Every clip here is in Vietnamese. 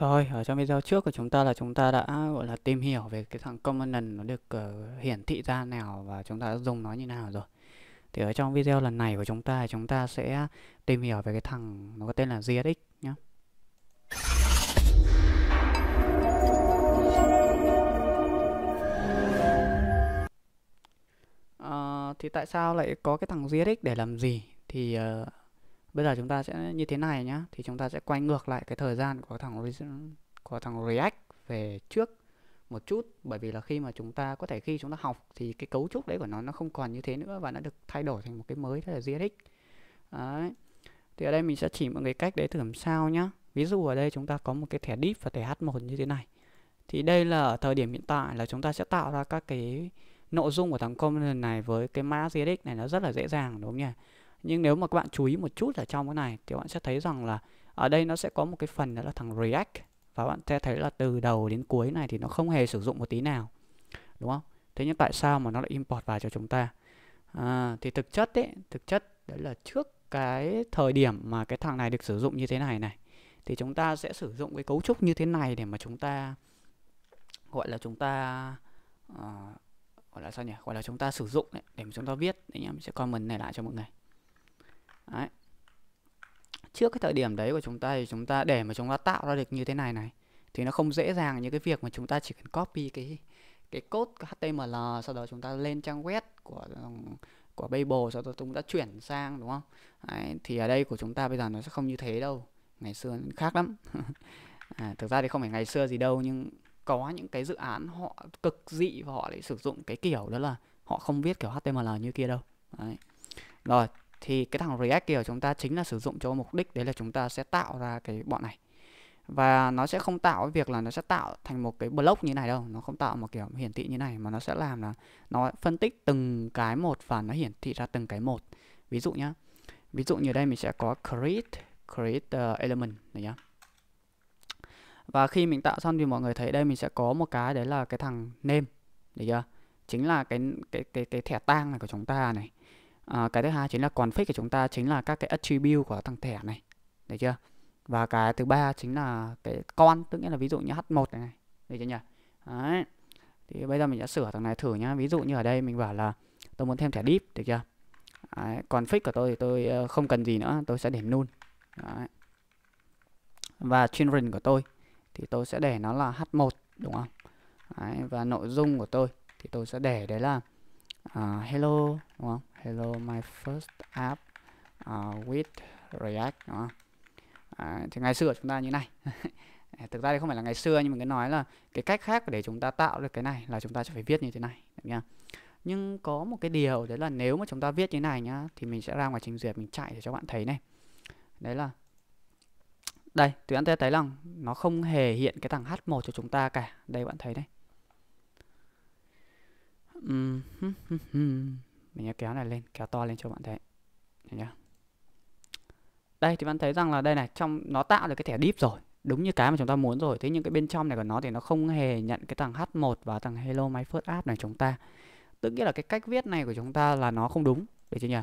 Rồi, ở trong video trước của chúng ta là chúng ta đã gọi là tìm hiểu về cái thằng component nó được uh, hiển thị ra nào và chúng ta đã dùng nó như nào rồi. Thì ở trong video lần này của chúng ta chúng ta sẽ tìm hiểu về cái thằng nó có tên là GSX nhé. À, thì tại sao lại có cái thằng GSX để làm gì? Thì uh, bây giờ chúng ta sẽ như thế này nhá thì chúng ta sẽ quay ngược lại cái thời gian của thằng của thằng React về trước một chút bởi vì là khi mà chúng ta có thể khi chúng ta học thì cái cấu trúc đấy của nó nó không còn như thế nữa và nó được thay đổi thành một cái mới thế là GSX đấy thì ở đây mình sẽ chỉ một cái cách để thử làm sao nhá ví dụ ở đây chúng ta có một cái thẻ div và thẻ h1 như thế này thì đây là ở thời điểm hiện tại là chúng ta sẽ tạo ra các cái nội dung của thằng comment này với cái mã GSX này nó rất là dễ dàng đúng không nhỉ nhưng nếu mà các bạn chú ý một chút ở trong cái này thì các bạn sẽ thấy rằng là ở đây nó sẽ có một cái phần đó là thằng React và bạn sẽ thấy là từ đầu đến cuối này thì nó không hề sử dụng một tí nào đúng không thế nhưng tại sao mà nó lại import vào cho chúng ta à, thì thực chất ấy thực chất đấy là trước cái thời điểm mà cái thằng này được sử dụng như thế này này thì chúng ta sẽ sử dụng cái cấu trúc như thế này để mà chúng ta gọi là chúng ta uh, gọi là sao nhỉ gọi là chúng ta sử dụng để mà chúng ta viết anh em sẽ comment này lại cho mọi người Đấy. Trước cái thời điểm đấy của chúng ta thì chúng ta để mà chúng ta tạo ra được như thế này này thì nó không dễ dàng như cái việc mà chúng ta chỉ cần copy cái cái code HTML sau đó chúng ta lên trang web của của Babel sau đó chúng ta chuyển sang đúng không? Đấy, thì ở đây của chúng ta bây giờ nó sẽ không như thế đâu. Ngày xưa khác lắm. à, thực ra thì không phải ngày xưa gì đâu nhưng có những cái dự án họ cực dị và họ lại sử dụng cái kiểu đó là họ không viết kiểu HTML như kia đâu. Đấy. Rồi, thì cái thằng React kia của chúng ta chính là sử dụng cho mục đích đấy là chúng ta sẽ tạo ra cái bọn này và nó sẽ không tạo việc là nó sẽ tạo thành một cái block như này đâu nó không tạo một kiểu hiển thị như này mà nó sẽ làm là nó phân tích từng cái một và nó hiển thị ra từng cái một ví dụ nhá ví dụ như đây mình sẽ có create create uh, element này nhá và khi mình tạo xong thì mọi người thấy đây mình sẽ có một cái đấy là cái thằng name đấy chưa chính là cái cái cái cái thẻ tang này của chúng ta này à, cái thứ hai chính là config của chúng ta chính là các cái attribute của thằng thẻ này được chưa và cái thứ ba chính là cái con tức nghĩa là ví dụ như h1 này, này. được chưa nhỉ đấy thì bây giờ mình sẽ sửa thằng này thử nhá ví dụ như ở đây mình bảo là tôi muốn thêm thẻ deep được chưa Đấy, còn fix của tôi thì tôi ờ, không cần gì nữa tôi sẽ để null Đấy. và children của tôi thì tôi sẽ để nó là h1 đúng không Đấy, và nội dung của tôi thì tôi sẽ để đấy là uh, hello đúng không hello my first app uh, with react đúng không? À, thì ngày xưa chúng ta như này thực ra thì không phải là ngày xưa nhưng mà cái nói là cái cách khác để chúng ta tạo được cái này là chúng ta sẽ phải viết như thế này nhá nhưng có một cái điều đấy là nếu mà chúng ta viết như thế này nhá thì mình sẽ ra ngoài trình duyệt mình chạy để cho bạn thấy này đấy là đây tụi bạn thấy rằng nó không hề hiện cái thằng h1 cho chúng ta cả đây bạn thấy đây mình sẽ kéo này lên kéo to lên cho bạn thấy nhá đây thì bạn thấy rằng là đây này trong nó tạo được cái thẻ deep rồi đúng như cái mà chúng ta muốn rồi thế nhưng cái bên trong này của nó thì nó không hề nhận cái thằng h1 và thằng hello my first app này chúng ta tức nghĩa là cái cách viết này của chúng ta là nó không đúng được chưa nhỉ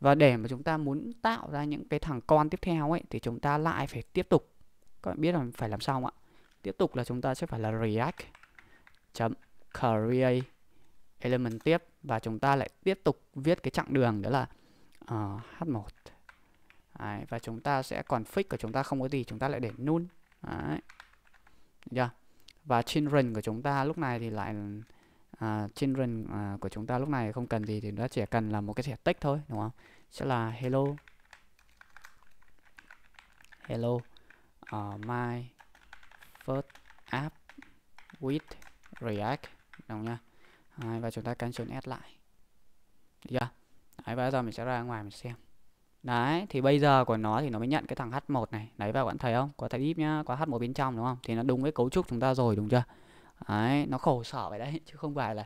và để mà chúng ta muốn tạo ra những cái thằng con tiếp theo ấy thì chúng ta lại phải tiếp tục các bạn biết là phải làm sao không ạ tiếp tục là chúng ta sẽ phải là react chấm create element tiếp và chúng ta lại tiếp tục viết cái chặng đường đó là uh, ờ, h1 Đấy, và chúng ta sẽ còn fix của chúng ta không có gì chúng ta lại để null Đấy. Yeah. và children của chúng ta lúc này thì lại uh, children uh, của chúng ta lúc này không cần gì thì nó chỉ cần là một cái thẻ text thôi đúng không sẽ là hello hello uh, my first app with react đúng không nha Đấy, và chúng ta cancel S lại được chưa đấy và giờ mình sẽ ra ngoài mình xem đấy thì bây giờ của nó thì nó mới nhận cái thằng h1 này đấy và bạn thấy không có thấy deep nhá có h1 bên trong đúng không thì nó đúng với cấu trúc chúng ta rồi đúng chưa đấy nó khổ sở vậy đấy chứ không phải là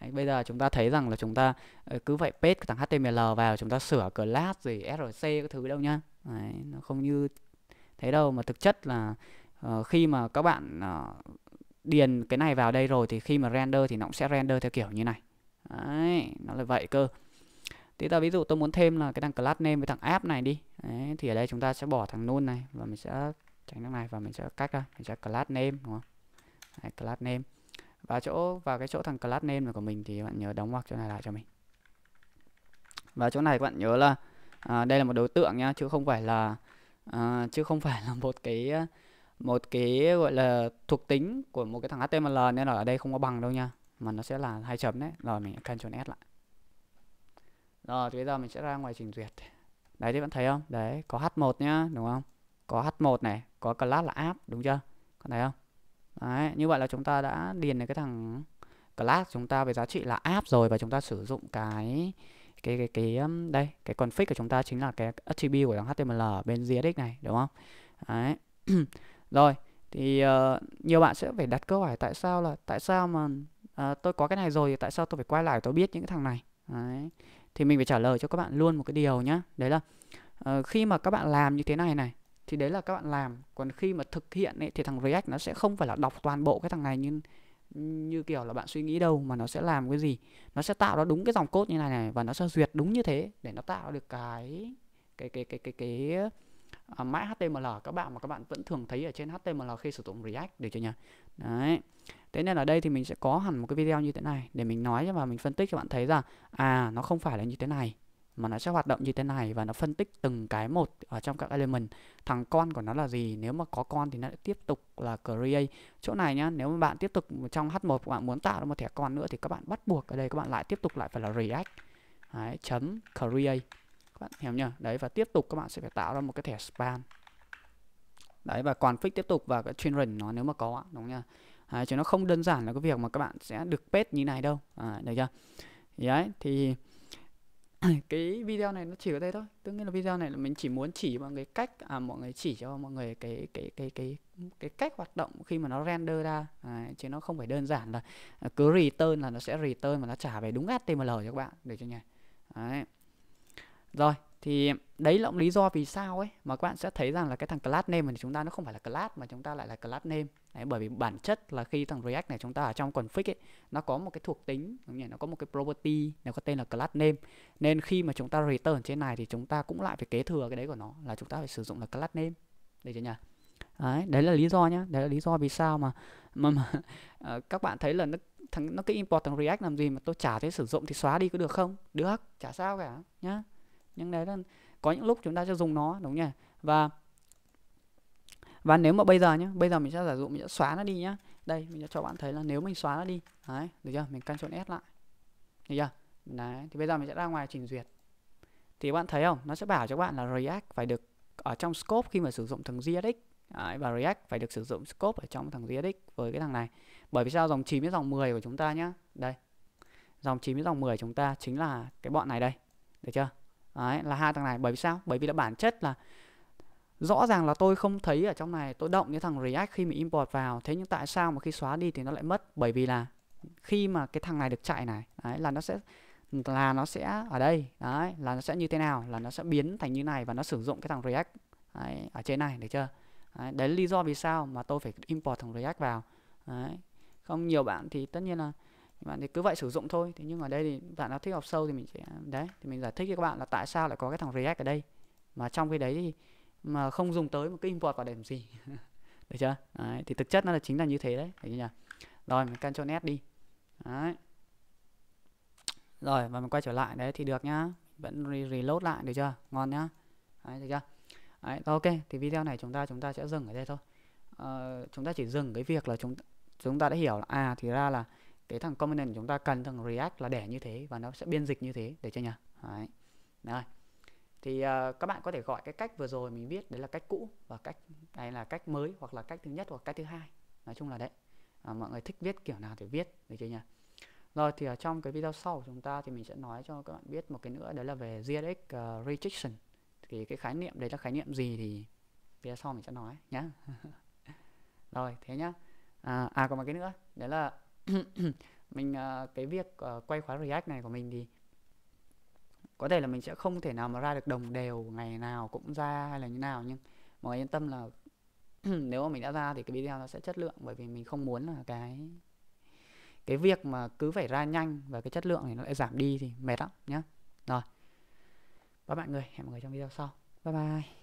đấy, bây giờ chúng ta thấy rằng là chúng ta ờ, cứ vậy paste cái thằng html vào chúng ta sửa class gì src cái thứ đâu nhá đấy, nó không như thế đâu mà thực chất là uh, khi mà các bạn uh, điền cái này vào đây rồi thì khi mà render thì nó cũng sẽ render theo kiểu như này đấy nó là vậy cơ thì ta ví dụ tôi muốn thêm là cái thằng class name với thằng app này đi đấy, thì ở đây chúng ta sẽ bỏ thằng null này và mình sẽ tránh thằng này và mình sẽ cách ra mình sẽ class name đúng không đấy, class name và chỗ và cái chỗ thằng class name này của mình thì bạn nhớ đóng ngoặc chỗ này lại cho mình và chỗ này các bạn nhớ là à, đây là một đối tượng nhá chứ không phải là à, chứ không phải là một cái một cái gọi là thuộc tính của một cái thằng HTML nên là ở đây không có bằng đâu nha mà nó sẽ là hai chấm đấy rồi mình Ctrl S lại rồi bây giờ mình sẽ ra ngoài trình duyệt đấy thì bạn thấy không đấy có H1 nhá đúng không có H1 này có class là app đúng chưa có thấy không đấy như vậy là chúng ta đã điền được cái thằng class chúng ta về giá trị là app rồi và chúng ta sử dụng cái cái cái cái um, đây cái config của chúng ta chính là cái attribute của thằng HTML bên JSX này đúng không đấy Rồi, thì uh, nhiều bạn sẽ phải đặt câu hỏi tại sao là tại sao mà uh, tôi có cái này rồi thì tại sao tôi phải quay lại tôi biết những cái thằng này. Đấy. Thì mình phải trả lời cho các bạn luôn một cái điều nhá. Đấy là uh, khi mà các bạn làm như thế này này thì đấy là các bạn làm, còn khi mà thực hiện ấy, thì thằng React nó sẽ không phải là đọc toàn bộ cái thằng này như như kiểu là bạn suy nghĩ đâu mà nó sẽ làm cái gì nó sẽ tạo ra đúng cái dòng cốt như này này và nó sẽ duyệt đúng như thế để nó tạo được cái cái cái cái cái cái, cái à, mã HTML các bạn mà các bạn vẫn thường thấy ở trên HTML khi sử dụng React được chưa nhỉ? Đấy. Thế nên ở đây thì mình sẽ có hẳn một cái video như thế này để mình nói và mình phân tích cho bạn thấy rằng à nó không phải là như thế này mà nó sẽ hoạt động như thế này và nó phân tích từng cái một ở trong các element thằng con của nó là gì nếu mà có con thì nó tiếp tục là create chỗ này nhá nếu mà bạn tiếp tục trong h1 bạn muốn tạo ra một thẻ con nữa thì các bạn bắt buộc ở đây các bạn lại tiếp tục lại phải là react Đấy, chấm create bạn hiểu nhá đấy và tiếp tục các bạn sẽ phải tạo ra một cái thẻ span đấy và còn fix tiếp tục và cái children nó nếu mà có đúng nhá à, chứ nó không đơn giản là cái việc mà các bạn sẽ được pet như này đâu à, được chưa thì đấy thì cái video này nó chỉ ở đây thôi tức nghĩa là video này là mình chỉ muốn chỉ mọi người cách à, mọi người chỉ cho mọi người cái cái cái cái cái cách hoạt động khi mà nó render ra à, chứ nó không phải đơn giản là à, cứ return là nó sẽ return mà nó trả về đúng HTML cho các bạn để cho nhỉ đấy rồi, thì đấy là lý do vì sao ấy mà các bạn sẽ thấy rằng là cái thằng class name này chúng ta nó không phải là class mà chúng ta lại là class name đấy, bởi vì bản chất là khi thằng react này chúng ta ở trong config ấy nó có một cái thuộc tính đúng nhỉ? nó có một cái property nó có tên là class name nên khi mà chúng ta return trên này thì chúng ta cũng lại phải kế thừa cái đấy của nó là chúng ta phải sử dụng là class name để chưa nhỉ đấy, đấy là lý do nhá đấy là lý do vì sao mà mà, mà ờ, các bạn thấy là nó thằng nó cái import thằng react làm gì mà tôi chả thấy sử dụng thì xóa đi có được không được chả sao cả nhá nhưng đấy là có những lúc chúng ta sẽ dùng nó đúng nhỉ và và nếu mà bây giờ nhé bây giờ mình sẽ giả dụ mình sẽ xóa nó đi nhá đây mình sẽ cho bạn thấy là nếu mình xóa nó đi đấy được chưa mình căn chọn S lại được chưa đấy thì bây giờ mình sẽ ra ngoài trình duyệt thì bạn thấy không nó sẽ bảo cho các bạn là React phải được ở trong scope khi mà sử dụng thằng JSX và React phải được sử dụng scope ở trong thằng JSX với cái thằng này. Bởi vì sao dòng 9 với dòng 10 của chúng ta nhá. Đây. Dòng 9 với dòng 10 chúng ta chính là cái bọn này đây. Được chưa? Đấy, là hai thằng này bởi vì sao? Bởi vì là bản chất là rõ ràng là tôi không thấy ở trong này tôi động cái thằng React khi mình import vào thế nhưng tại sao mà khi xóa đi thì nó lại mất? Bởi vì là khi mà cái thằng này được chạy này đấy, là nó sẽ là nó sẽ ở đây đấy là nó sẽ như thế nào là nó sẽ biến thành như này và nó sử dụng cái thằng React đấy, ở trên này được chưa? Đấy, đấy là lý do vì sao mà tôi phải import thằng React vào. Đấy. Không nhiều bạn thì tất nhiên là bạn thì cứ vậy sử dụng thôi thế nhưng ở đây thì bạn nào thích học sâu thì mình sẽ đấy thì mình giải thích cho các bạn là tại sao lại có cái thằng React ở đây mà trong cái đấy thì mà không dùng tới một cái import vào để làm gì được chưa đấy, thì thực chất nó là chính là như thế đấy thấy chưa nhỉ rồi mình cho nét đi đấy rồi và mình quay trở lại đấy thì được nhá vẫn reload lại được chưa ngon nhá đấy được chưa đấy ok thì video này chúng ta chúng ta sẽ dừng ở đây thôi ờ, chúng ta chỉ dừng cái việc là chúng chúng ta đã hiểu là à thì ra là cái thằng component chúng ta cần thằng react là để như thế và nó sẽ biên dịch như thế để cho nhỉ đấy. đấy thì uh, các bạn có thể gọi cái cách vừa rồi mình viết đấy là cách cũ và cách này là cách mới hoặc là cách thứ nhất hoặc cách thứ hai nói chung là đấy à, mọi người thích viết kiểu nào thì viết để chơi nhỉ rồi thì ở trong cái video sau của chúng ta thì mình sẽ nói cho các bạn biết một cái nữa đấy là về GSX uh, ờ, rejection thì cái khái niệm đấy là khái niệm gì thì video sau mình sẽ nói nhá rồi thế nhá à, à còn một cái nữa đấy là mình uh, cái việc uh, quay khóa React này của mình thì có thể là mình sẽ không thể nào mà ra được đồng đều ngày nào cũng ra hay là như nào nhưng mọi người yên tâm là nếu mà mình đã ra thì cái video nó sẽ chất lượng bởi vì mình không muốn là cái cái việc mà cứ phải ra nhanh và cái chất lượng thì nó lại giảm đi thì mệt lắm nhá rồi bye bạn người hẹn mọi người trong video sau bye bye